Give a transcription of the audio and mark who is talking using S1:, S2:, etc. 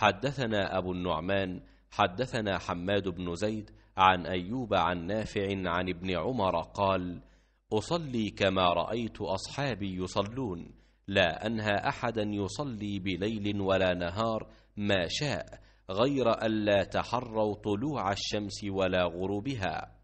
S1: حدثنا أبو النعمان حدثنا حماد بن زيد عن أيوب عن نافع عن ابن عمر قال أصلي كما رأيت أصحابي يصلون لا أنهى أحدا يصلي بليل ولا نهار ما شاء غير ألا تحروا طلوع الشمس ولا غروبها